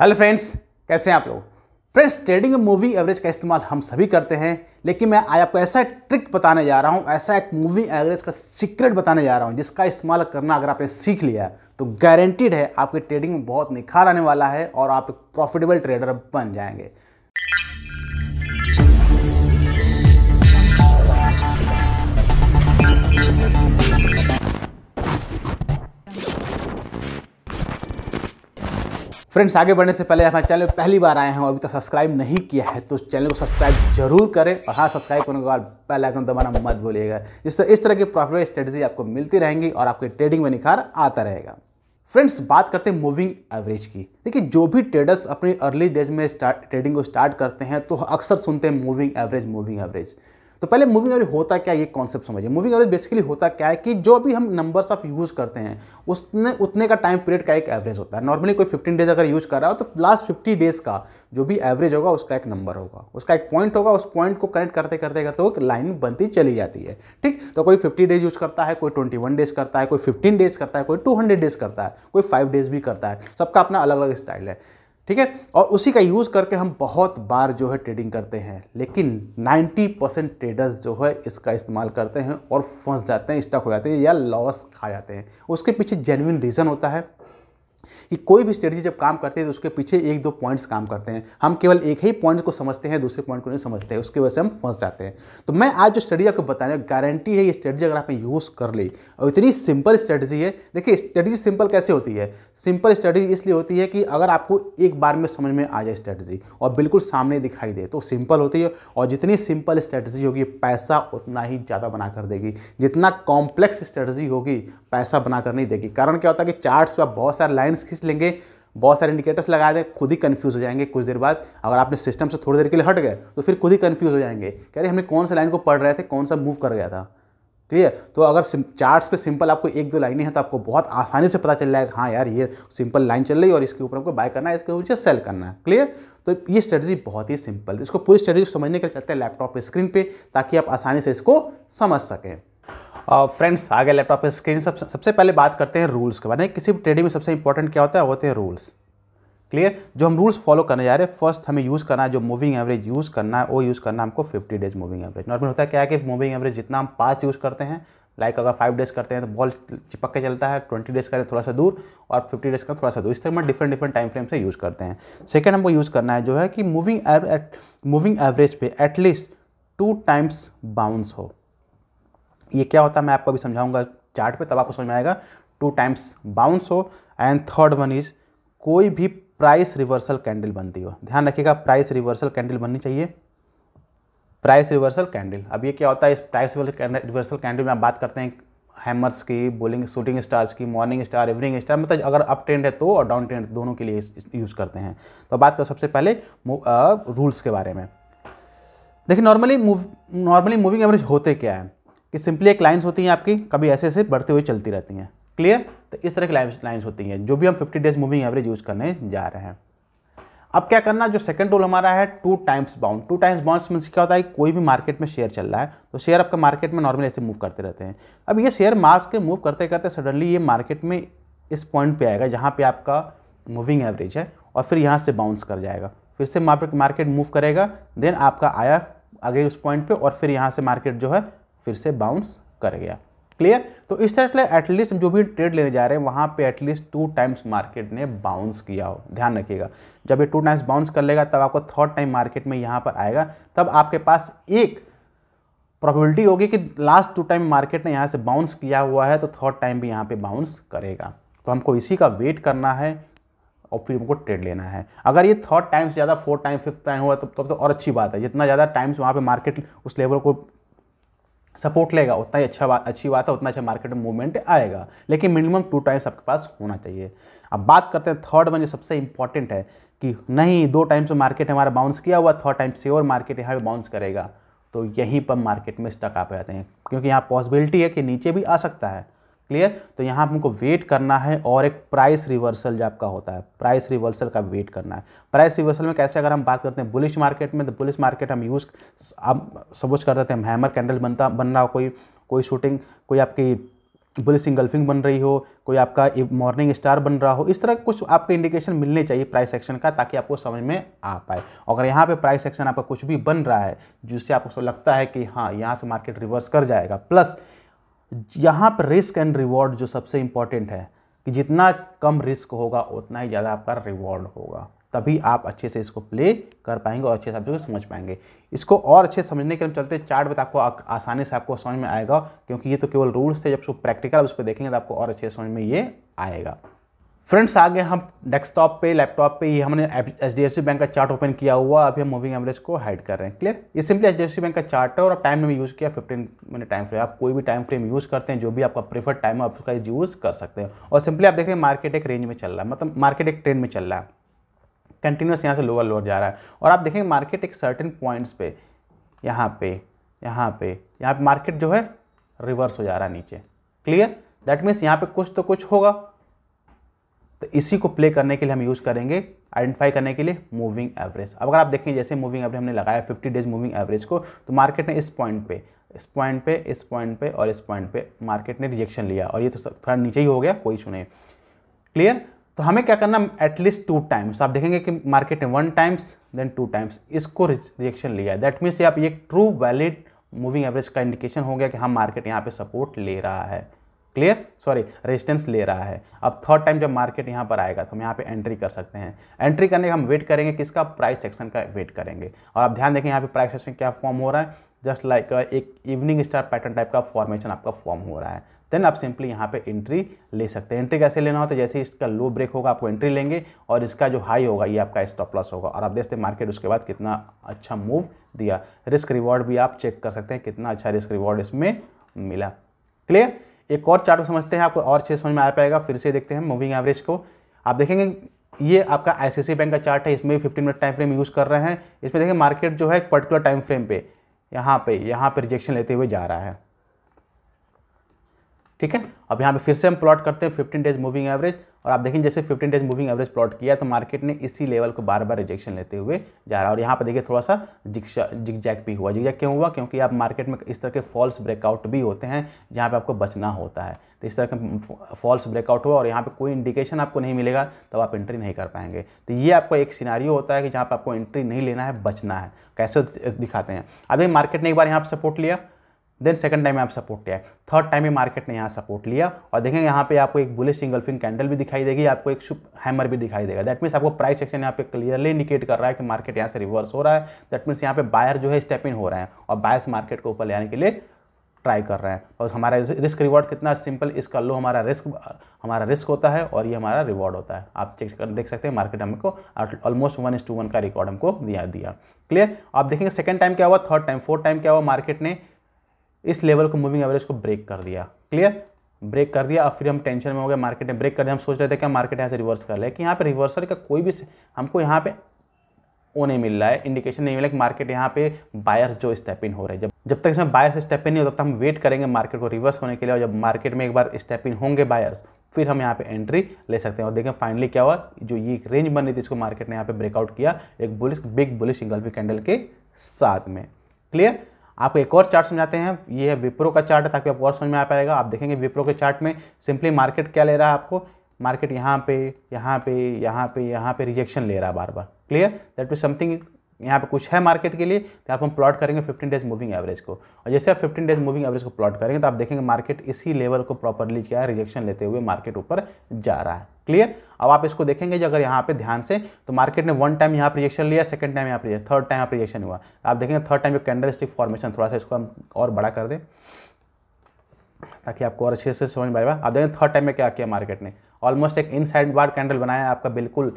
hello friends कैसे हैं आप लोग फ्रेंड्स ट्रेडिंग मूवी एवरेज का इस्तेमाल हम सभी करते हैं लेकिन मैं आज आपको ऐसा ट्रिक बताने जा रहा हूं ऐसा एक मूवी एवरेज का सीक्रेट बताने जा रहा हूं जिसका इस्तेमाल करना अगर आपने सीख लिया तो गारंटीड है आपके ट्रेडिंग में बहुत निखार आने वाला है और आप एक प्रॉफिटेबल ट्रेडर बन जाएंगे फ्रेंड्स आगे बढ़ने से पहले हमारे चैनल पहली बार आए हैं और अभी तक सब्सक्राइब नहीं किया है तो चैनल को सब्सक्राइब जरूर करें और हाँ सब्सक्राइब करने के बाद बेल आइकन दबाना मत भूलिएगा जिस तरह इस तरह की प्रॉफिट स्ट्रेटजी आपको मिलती रहेंगी और आपके ट्रेडिंग में निखार आता रहेगा फ्रेंड्स बात करते हैं मूविंग एवरेज की देखिए जो भी ट्रेडर्स अपनी अर्ली डेज में ट्रेडिंग को स्टार्ट करते हैं तो अक्सर सुनते हैं मूविंग एवरेज मूविंग एवरेज तो पहले मूविंग एवरेज होता क्या ये कॉन्सेप्ट समझिए मूविंग एवरेज बेसिकली होता क्या है कि जो भी हम नंबर्स ऑफ यूज़ करते हैं उसने उतने का टाइम पीरियड का एक एवरेज होता है नॉर्मली कोई फिफ्टीन डेज अगर यूज़ कर रहा हो तो लास्ट फिफ्टी डेज का जो भी एवरेज होगा उसका एक नंबर होगा उसका एक पॉइंट होगा उस पॉइंट को कनेक्ट करते करते करते वो लाइन बनती चली जाती है ठीक तो कोई फिफ्टी डेज यूज़ करता है कोई ट्वेंटी वन डेज करता है कोई फिफ्टीन डेज करता है कोई टू हंड्रेड डेज करता है कोई फाइव डेज भी करता है सबका अपना अलग अलग स्टाइल है ठीक है और उसी का यूज़ करके हम बहुत बार जो है ट्रेडिंग करते हैं लेकिन 90 परसेंट ट्रेडर्स जो है इसका इस्तेमाल करते हैं और फंस जाते हैं स्टक हो जाते हैं या लॉस खा जाते हैं उसके पीछे जेन्यन रीज़न होता है कि कोई भी स्ट्रेटजी जब काम करते हैं तो उसके पीछे एक दो पॉइंट्स काम करते हैं हम केवल एक ही पॉइंट्स को समझते हैं दूसरे पॉइंट को नहीं समझते हैं उसकी वजह से हम फंस जाते हैं तो मैं आज जो स्टडी आपको बता हूँ गारंटी है ये स्ट्रेटजी अगर आपने यूज़ कर ली और इतनी सिंपल स्ट्रेटजी है देखिए स्ट्रेटजी सिंपल कैसे होती है सिंपल स्ट्रेटजी इसलिए होती है कि अगर आपको एक बार में समझ में आ जाए स्ट्रेटजी और बिल्कुल सामने दिखाई दे तो सिंपल होती है और जितनी सिंपल स्ट्रेटजी होगी पैसा उतना ही ज़्यादा बना कर देगी जितना कॉम्प्लेक्स स्ट्रेटजी होगी पैसा बना कर नहीं देगी कारण क्या होता है कि चार्ट्स पर बहुत सारे लाइन लाइन्स खींच लेंगे बहुत सारे इंडिकेटर्स लगा दें खुद ही कन्फ्यूज हो जाएंगे कुछ देर बाद अगर आपने सिस्टम से थोड़ी देर के लिए हट गए तो फिर खुद ही कन्फ्यूज हो जाएंगे कह रहे हमने कौन सा लाइन को पढ़ रहे थे कौन सा मूव कर गया था ठीक है तो अगर चार्ट्स पे सिंपल आपको एक दो लाइनें हैं तो आपको बहुत आसानी से पता चल जाएगा हाँ यार ये सिंपल लाइन चल रही है और इसके ऊपर हमको बाय करना है इसके ऊपर सेल करना है क्लियर तो ये स्ट्रेटजी बहुत ही सिंपल इसको पूरी स्ट्रेटजी समझने के लिए चलते हैं लैपटॉप स्क्रीन पे ताकि आप आसानी से इसको समझ सकें और फ्रेंड्स आगे लैपटॉप के स्क्रीन सब सबसे पहले बात करते हैं रूल्स के बारे में किसी भी ट्रेडिंग में सबसे इंपॉर्टेंट क्या होता है वो होते हैं रूल्स क्लियर जो हम रूल्स फॉलो करने जा रहे हैं फर्स्ट हमें यूज़ करना है जो मूविंग एवरेज यूज़ करना है वो यूज़ करना हमको fifty days moving average normal होता है क्या है कि मूविंग एवरेज जितना हम पास यूज़ करते हैं लाइक अगर फाइव डेज करते हैं तो बॉल चिपक के चलता है ट्वेंटी डेज करें थोड़ा सा दूर और फिफ्टी डेज करें थोड़ा सा दूर इस तरह में डिफरेंट डिफरेंट टाइम फ्रेम से यूज़ करते हैं सेकेंड हमको यूज़ करना है जो है कि मूविंग मूविंग एवरेज पे एटलीस्ट टू टाइम्स बाउंस हो ये क्या होता है मैं आपको अभी समझाऊंगा चार्ट पे तब आपको समझ में आएगा टू टाइम्स बाउंस हो एंड थर्ड वन इज़ कोई भी प्राइस रिवर्सल कैंडल बनती हो ध्यान रखिएगा प्राइस रिवर्सल कैंडल बननी चाहिए प्राइस रिवर्सल कैंडल अब ये क्या होता है इस प्राइस रिवर्सल कैंडल में आप बात करते हैं हैमर्स की बोलिंग शूटिंग स्टार्स की मॉर्निंग स्टार इवनिंग स्टार मतलब अगर अप ट्रेंड है तो और डाउन ट्रेंड दोनों के लिए यूज़ करते हैं तो बात करो सबसे पहले रूल्स के बारे में देखिए normally move normally moving average होते क्या है कि सिंपली एक लाइन्स होती हैं आपकी कभी ऐसे ऐसे बढ़ते हुए चलती रहती हैं क्लियर तो इस तरह की लाइन्स होती हैं जो भी हम 50 डेज मूविंग एवरेज यूज़ करने जा रहे हैं अब क्या करना जो सेकंड रोल हमारा है two times bound two times bound mean क्या होता है कोई भी मार्केट में शेयर चल रहा है तो शेयर आपका मार्केट में नॉर्मली ऐसे मूव करते रहते हैं अब ये शेयर मार्क्स के मूव करते करते सडनली ये मार्केट में इस पॉइंट पे आएगा जहाँ पे आपका मूविंग एवरेज है और फिर यहाँ से बाउंस कर जाएगा फिर से मार्केट मूव करेगा देन आपका आया आगे उस पॉइंट पे और फिर यहाँ से मार्केट जो है फिर से बाउंस कर गया क्लियर तो इस तरह से एटलीस्ट जो भी ट्रेड लेने जा रहे हैं वहाँ पे एटलीस्ट टू टाइम्स मार्केट ने बाउंस किया हो ध्यान रखिएगा जब ये टू टाइम्स बाउंस कर लेगा तब आपको थर्ड टाइम मार्केट में यहाँ पर आएगा तब आपके पास एक प्रॉबिलिटी होगी कि लास्ट टू टाइम मार्केट ने यहाँ से बाउंस किया हुआ है तो थर्ड टाइम भी यहाँ पर बाउंस करेगा तो हमको इसी का वेट करना है और फिर हमको ट्रेड लेना है अगर ये थर्ड टाइम्स ज़्यादा फोर टाइम फिफ्थ टाइम हुआ तब तो, तो, तो और अच्छी बात है जितना ज़्यादा टाइम्स वहाँ पे मार्केट उस लेवल को सपोर्ट लेगा उतना ही अच्छा बात अच्छी बात है उतना अच्छा मार्केट में मूवमेंट आएगा लेकिन मिनिमम टू टाइम्स आपके पास होना चाहिए अब बात करते हैं थर्ड वन जो सबसे इंपॉर्टेंट है कि नहीं दो टाइम्स मार्केट हमारा बाउंस किया हुआ थर्ड टाइम से और मार्केट यहाँ पर बाउंस करेगा तो यहीं पर मार्केट में स्टक आ पाते हैं क्योंकि यहाँ पॉसिबिलिटी है कि नीचे भी आ सकता है क्लियर तो यहाँ हमको वेट करना है और एक प्राइस रिवर्सल जो आपका होता है प्राइस रिवर्सल का वेट करना है प्राइस रिवर्सल में कैसे अगर हम बात करते हैं बुलिश मार्केट में तो बुलिश मार्केट हम यूज़ आप सपोज कर देते हैं हैमर कैंडल बनता बन रहा हो कोई कोई शूटिंग कोई आपकी बुलिस इंगल्फिंग बन रही हो कोई आपका मॉर्निंग स्टार बन रहा हो इस तरह कुछ आपको इंडिकेशन मिलने चाहिए प्राइस एक्शन का ताकि आपको समझ में आ पाए अगर यहाँ पे प्राइस एक्शन आपका कुछ भी बन रहा है जिससे आपको लगता है कि हाँ यहाँ से मार्केट रिवर्स कर जाएगा प्लस यहाँ पर रिस्क एंड रिवॉर्ड जो सबसे इम्पॉर्टेंट है कि जितना कम रिस्क होगा उतना ही ज़्यादा आपका रिवॉर्ड होगा तभी आप अच्छे से इसको प्ले कर पाएंगे और अच्छे से आप जो समझ पाएंगे इसको और अच्छे समझने के लिए चलते चार्ट में आपको आसानी से आपको समझ में आएगा क्योंकि ये तो केवल रूल्स थे जब उसको प्रैक्टिकल उस पर देखेंगे तो आपको और अच्छे समझ में ये आएगा फ्रेंड्स आगे हम डेस्कटॉप पे लैपटॉप पे ही हमने एच डी बैंक का चार्ट ओपन किया हुआ अभी हम मूविंग एवरेज को हाइड कर रहे हैं क्लियर ये सिंपली एच बैंक का चार्ट है और टाइम में यूज़ किया 15 मिनट टाइम फ्रेम आप कोई भी टाइम फ्रेम यूज़ करते हैं जो भी आपका प्रीफर्ड टाइम है आप उसका यूज़ कर सकते हैं और सिंपली आप देख रहे हैं मार्केट एक रेंज में चल रहा है मतलब मार्केट एक ट्रेंड में चल रहा है कंटिन्यूस यहाँ से लोअर लोअर जा रहा है और आप देखेंगे मार्केट एक सर्टन पॉइंट्स पे यहाँ पे यहाँ पे यहाँ पे मार्केट जो है रिवर्स हो जा रहा है नीचे क्लियर दैट मीन्स यहाँ पे कुछ तो कुछ होगा तो इसी को प्ले करने के लिए हम यूज़ करेंगे आइडेंटिफाई करने के लिए मूविंग एवरेज अब अगर आप देखें जैसे मूविंग एवरेज हमने लगाया 50 डेज मूविंग एवरेज को तो मार्केट ने इस पॉइंट पे इस पॉइंट पे इस पॉइंट पे और इस पॉइंट पे मार्केट ने रिजेक्शन लिया और ये तो थोड़ा नीचे ही हो गया कोई सुने क्लियर तो हमें क्या करना एटलीस्ट टू टाइम्स आप देखेंगे कि मार्केट ने one times then two times इसको रिजेक्शन लिया दैट मीन्स आप ये ट्रू वैलिड मूविंग एवरेज का इंडिकेशन हो गया कि हम मार्केट यहाँ पे सपोर्ट ले रहा है क्लियर सॉरी रेजिस्टेंस ले रहा है अब थर्ड टाइम जब मार्केट यहाँ पर आएगा तो हम यहाँ पे एंट्री कर सकते हैं एंट्री करने का हम वेट करेंगे किसका प्राइस सेक्शन का वेट करेंगे और आप ध्यान देखें यहाँ पे प्राइस सेक्शन क्या फॉर्म हो रहा है जस्ट लाइक like uh, एक इवनिंग स्टार पैटर्न टाइप का फॉर्मेशन आपका फॉर्म हो रहा है देन आप सिंपली यहाँ पे एंट्री ले सकते हैं एंट्री कैसे लेना होता है जैसे इसका लो ब्रेक होगा आपको एंट्री लेंगे और इसका जो हाई होगा ये आपका स्टॉप लॉस होगा और आप देखते मार्केट उसके बाद कितना अच्छा मूव दिया रिस्क रिवॉर्ड भी आप चेक कर सकते हैं कितना अच्छा रिस्क रिवॉर्ड इसमें मिला क्लियर एक और चार्ट को समझते हैं आपको और अच्छे समझ में आ पाएगा फिर से देखते हैं मूविंग एवरेज को आप देखेंगे ये आपका आई बैंक का चार्ट है इसमें भी fifteen minute time frame use कर रहे हैं इसमें देखें मार्केट जो है एक पर्टिकुलर टाइम फ्रेम पे यहाँ पे यहाँ पे रिजेक्शन लेते हुए जा रहा है ठीक है अब यहाँ पे फिर से हम प्लॉट करते हैं 15 डेज मूविंग एवरेज और आप देखेंगे जैसे 15 डेज मूविंग एवरेज प्लॉट किया तो मार्केट ने इसी लेवल को बार बार रिजेक्शन लेते हुए जा रहा है और यहाँ पे देखिए थोड़ा सा जिगजैक भी हुआ जिगजैक क्यों हुआ क्योंकि आप मार्केट में इस तरह के फॉल्स ब्रेकआउट भी होते हैं जहाँ पर आपको बचना होता है तो इस तरह का फॉल्स ब्रेकआउट हुआ और यहाँ पर कोई इंडिकेशन आपको नहीं मिलेगा तब आप एंट्री नहीं कर पाएंगे तो ये आपका एक सीनारी होता है कि जहाँ पर आपको एंट्री नहीं लेना है बचना है कैसे दिखाते हैं अभी मार्केट ने एक बार यहाँ पर सपोर्ट लिया देन सेकंड टाइम में आप सपोर्ट लिया थर्ड टाइम में मार्केट ने यहाँ सपोर्ट लिया और देखेंगे यहाँ पे आपको एक बुले सिंगल फिंग कैंडल भी दिखाई देगी आपको एक हैमर भी दिखाई देगा दैट मीन्स आपको प्राइस सेक्शन यहाँ पे क्लियरली इंडिकेट कर रहा है कि मार्केट यहाँ से रिवर्स हो रहा है दैट मीन्स यहाँ पे बायर जो है स्टेप इन हो रहे हैं और बायर्स मार्केट को ऊपर लेने के लिए ट्राई कर रहे हैं और हमारा रिस्क रिवॉर्ड कितना सिंपल इसका लो हमारा रिस्क हमारा रिस्क होता है और ये हमारा रिवॉर्ड होता है आप चेक कर देख सकते हैं मार्केट हमको almost one is two one का रिकॉर्ड हमको दिया दिया क्लियर आप देखेंगे सेकंड टाइम क्या हुआ थर्ड टाइम फोर्थ टाइम क्या हुआ मार्केट ने इस लेवल को मूविंग एवरेज को ब्रेक कर दिया क्लियर ब्रेक कर दिया अब फिर हम टेंशन में हो गए मार्केट ने ब्रेक कर दिया हम सोच रहे थे कि मार्केट यहाँ से रिवर्स कर ले कि यहाँ पे रिवर्सल का कोई भी हमको यहाँ पे वो नहीं मिल रहा है इंडिकेशन नहीं मिला कि मार्केट यहाँ पे बायर्स जो स्टेप इन हो रहे हैं जब जब तक इसमें बायर्स स्टेप इन नहीं होता तब तक हम वेट करेंगे मार्केट को रिवर्स होने के लिए और जब मार्केट में एक बार स्टेप इन होंगे बायर्स फिर हम यहाँ पे एंट्री ले सकते हैं और देखें फाइनली क्या हुआ जो ये रेंज बन रही थी इसको मार्केट ने यहाँ पे ब्रेकआउट किया एक bullish big bullish engulfing candle के साथ में क्लियर आपको एक और चार्ट समझाते हैं ये है विप्रो का चार्ट है ताकि आपको और समझ में आ पाएगा आप देखेंगे विप्रो के चार्ट में सिंपली मार्केट क्या ले रहा है आपको मार्केट यहाँ पे यहाँ पे यहाँ पे यहाँ पे रिजेक्शन ले रहा है बार बार क्लियर दैट इज समथिंग यहाँ पे कुछ है मार्केट के लिए तो आप हम प्लॉट करेंगे 15 डेज मूविंग एवरेज को और जैसे आप 15 डेज मूविंग एवरेज को प्लॉट करेंगे तो आप देखेंगे मार्केट इसी लेवल को प्रॉपरली क्या है रिजेक्शन लेते हुए मार्केट ऊपर जा रहा है क्लियर अब आप इसको देखेंगे जो अगर यहाँ पे ध्यान से तो मार्केट ने वन टाइम यहाँ पर रिजेक्शन लिया सेकंड टाइम यहाँ पर थर्ड टाइम यहाँ रिजेक्शन हुआ तो आप देखेंगे third time candlestick formation थोड़ा सा इसको हम और बड़ा कर दें ताकि आपको और अच्छे से समझ पाएगा आप देखें थर्ड टाइम में क्या किया मार्केट ने ऑलमोस्ट एक इन साइड बार कैंडल बनाया आपका बिल्कुल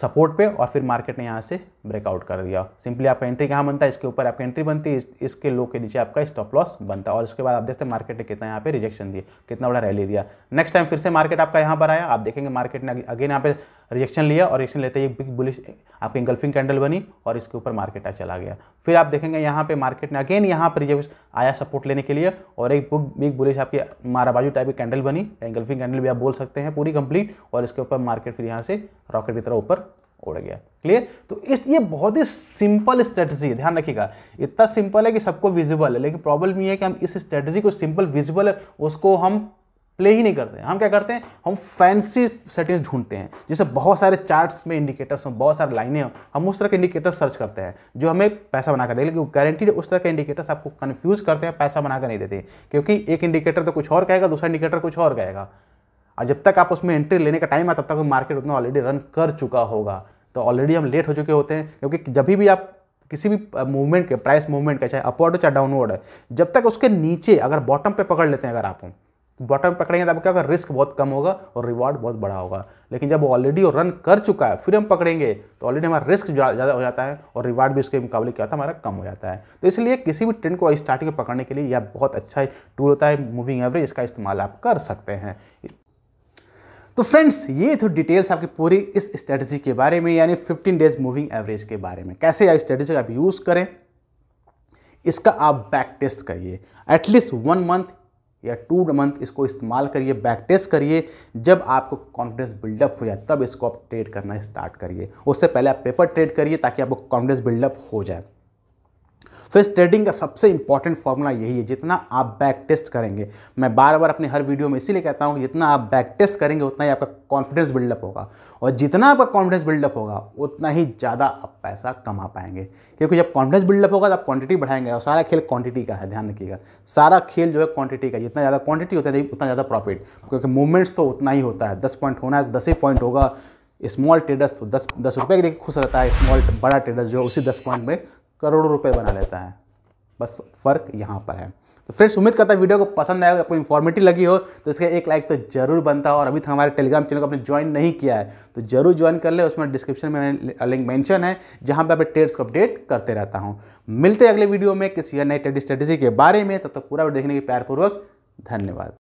सपोर्ट पे और फिर मार्केट ने यहाँ से ब्रेकआउट कर दिया सिंपली आपका एंट्री कहाँ बनता है इसके ऊपर आपकी एंट्री बनती है इस, इसके लो के नीचे आपका स्टॉप लॉस बनता है और उसके बाद आप देखते हैं मार्केट ने कितना यहाँ पे रिजेक्शन दिया कितना बड़ा रैली दिया नेक्स्ट टाइम फिर से मार्केट आपका यहाँ पर आया आप देखेंगे मार्केट ने अगेन यहाँ पे रिएक्शन लिया और रिएक्शन लेते ही बिग बुलिश आपकी इंगल्फिंग कैंडल बनी और इसके ऊपर मार्केट आ चला गया फिर आप देखेंगे यहाँ पे मार्केट ने अगेन यहाँ पर जब आया सपोर्ट लेने के लिए और एक बिग बुलिश आपकी माराबाजू टाइप की कैंडल बनी इंगल्फिंग कैंडल भी आप बोल सकते हैं पूरी कंप्लीट और इसके ऊपर मार्केट फिर यहाँ से रॉकेट की तरह ऊपर उड़ गया क्लियर तो इस ये बहुत ही सिंपल स्ट्रेटजी है ध्यान रखिएगा इतना सिंपल है कि सबको विजिबल है लेकिन प्रॉब्लम ये है कि हम इस स्ट्रेटजी को सिंपल विजिबल है उसको हम प्ले ही नहीं करते हैं हम क्या करते हैं हम फैंसी सेटिंग्स ढूंढते हैं जैसे बहुत सारे चार्ट्स में इंडिकेटर्स हों बहुत सारे लाइनें हों हम उस तरह के इंडिकेटर्स सर्च करते हैं जो हमें पैसा बनाकर कर लेकिन गारंटीड उस तरह के इंडिकेटर्स आपको कन्फ्यूज करते हैं पैसा बनाकर नहीं देते क्योंकि एक इंडिकेटर तो कुछ और कहेगा दूसरा इंडिकेटर कुछ और कहेगा और जब तक आप उसमें एंट्री लेने का टाइम है तब तक मार्केट उतना ऑलरेडी रन कर चुका होगा तो ऑलरेडी हम लेट हो चुके होते हैं क्योंकि जब भी आप किसी भी मूवमेंट के प्राइस मूवमेंट का चाहे अपवर्ड हो चाहे डाउनवर्ड है जब तक उसके नीचे अगर बॉटम पे पकड़ लेते हैं अगर आप हम बॉटम पकड़ेंगे तो आप क्या होगा रिस्क बहुत कम होगा और रिवॉर्ड बहुत बड़ा होगा लेकिन जब वो ऑलरेडी वो रन कर चुका है फिर हम पकड़ेंगे तो ऑलरेडी हमारा रिस्क ज़्यादा हो जाता है और रिवार्ड भी उसके मुकाबले क्या होता है हमारा कम हो जाता है तो इसलिए किसी भी ट्रेंड को स्टार्टिंग पकड़ने के लिए यह बहुत अच्छा टूल होता है मूविंग एवरेज इसका इस्तेमाल आप कर सकते हैं तो फ्रेंड्स ये थी डिटेल्स आपकी पूरी इस स्ट्रेटजी के बारे में यानी 15 डेज मूविंग एवरेज के बारे में कैसे आप स्ट्रेटजी आप यूज़ करें इसका आप बैक टेस्ट करिए एटलीस्ट वन मंथ या टू मंथ इसको इस्तेमाल करिए बैक टेस्ट करिए जब आपको कॉन्फिडेंस बिल्डअप हो जाए तब इसको आप ट्रेड करना स्टार्ट करिए उससे पहले आप पेपर ट्रेड करिए ताकि आपको कॉन्फिडेंस बिल्डअप हो जाए फिर ट्रेडिंग का सबसे इंपॉर्टेंट फॉर्मूला यही है जितना आप बैक टेस्ट करेंगे मैं बार बार अपने हर वीडियो में इसीलिए कहता हूँ जितना आप बैक टेस्ट करेंगे उतना ही आपका कॉन्फिडेंस बिल्डअप होगा और जितना आपका कॉन्फिडेंस बिल्डअप होगा उतना ही ज़्यादा आप पैसा कमा पाएंगे क्योंकि जब कॉन्फिडेंस बिल्डअप होगा तो आप क्वांटिटी बढ़ाएंगे और सारा खेल क्वांटिटी का है ध्यान रखिएगा सारा खेल जो है क्वांटिटी का जितना ज़्यादा क्वांटिटी होता है उतना ज़्यादा प्रॉफिट क्योंकि मूवमेंट्स तो उतना ही होता है दस पॉइंट होना है तो दस ही पॉइंट होगा स्मॉल ट्रेडर्स तो दस दस रुपये के देखिए खुश रहता है स्मॉल बड़ा ट्रेडर्स जो है उसी दस पॉइंट में करोड़ों रुपए बना लेता है बस फ़र्क यहाँ पर है तो फ्रेंड्स उम्मीद करता है वीडियो को पसंद आएगा आपको इन्फॉर्मेटिव लगी हो तो इसका एक लाइक तो जरूर बनता हो और अभी तक हमारे टेलीग्राम चैनल को आपने ज्वाइन नहीं किया है तो जरूर ज्वाइन कर ले उसमें डिस्क्रिप्शन में लिंक मेंशन है जहाँ पर मैं ट्रेड्स को अपडेट करते रहता हूँ मिलते अगले वीडियो में किसी नए ट्रेड स्ट्रेटेजी के बारे में तब तो तक तो पूरा देखने के प्यारपूर्वक धन्यवाद